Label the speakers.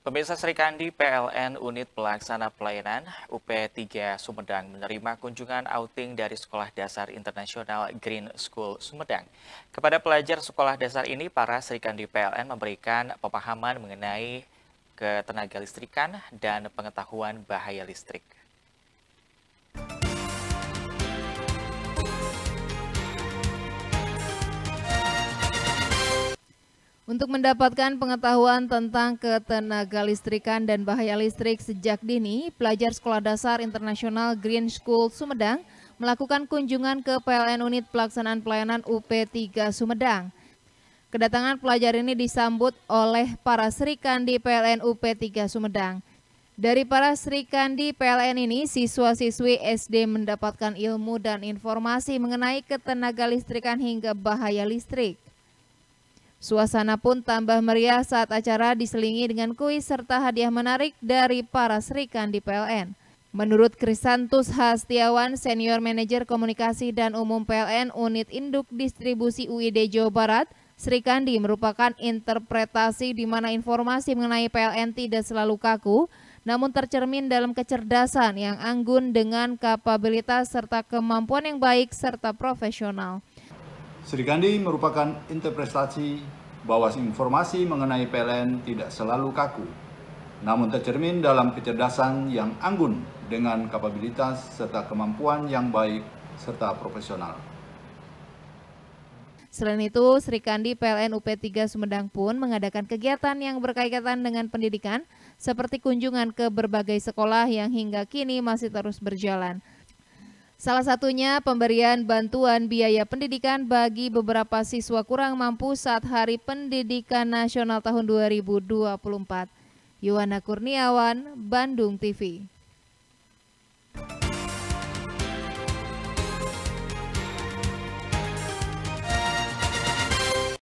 Speaker 1: Pemirsa Sri Kandi PLN Unit Pelaksana Pelayanan UP3 Sumedang menerima kunjungan outing dari Sekolah Dasar Internasional Green School Sumedang. Kepada pelajar sekolah dasar ini, para Sri Kandi PLN memberikan pemahaman mengenai ketenaga listrikan dan pengetahuan bahaya listrik.
Speaker 2: Untuk mendapatkan pengetahuan tentang ketenaga listrikan dan bahaya listrik sejak dini, pelajar Sekolah Dasar Internasional Green School Sumedang melakukan kunjungan ke PLN Unit Pelaksanaan Pelayanan UP3 Sumedang. Kedatangan pelajar ini disambut oleh para serikandi PLN UP3 Sumedang. Dari para serikandi PLN ini, siswa-siswi SD mendapatkan ilmu dan informasi mengenai ketenaga listrikan hingga bahaya listrik. Suasana pun tambah meriah saat acara diselingi dengan kuis serta hadiah menarik dari para serikan di PLN. Menurut Krisantus Hastiawan, Senior Manager Komunikasi dan Umum PLN Unit Induk Distribusi UID Jawa Barat, Sri Kandi merupakan interpretasi di mana informasi mengenai PLN tidak selalu kaku, namun tercermin dalam kecerdasan yang anggun dengan kapabilitas serta kemampuan yang baik serta profesional.
Speaker 3: Sri Gandhi merupakan interpretasi bahwa informasi mengenai PLN tidak selalu kaku, namun tercermin dalam kecerdasan yang anggun dengan kapabilitas serta kemampuan yang baik serta profesional.
Speaker 2: Selain itu, Sri Kandi PLN UP3 Sumedang pun mengadakan kegiatan yang berkaitan dengan pendidikan, seperti kunjungan ke berbagai sekolah yang hingga kini masih terus berjalan. Salah satunya pemberian bantuan biaya pendidikan bagi beberapa siswa kurang mampu saat Hari Pendidikan Nasional tahun 2024. Yuwana Kurniawan, Bandung TV.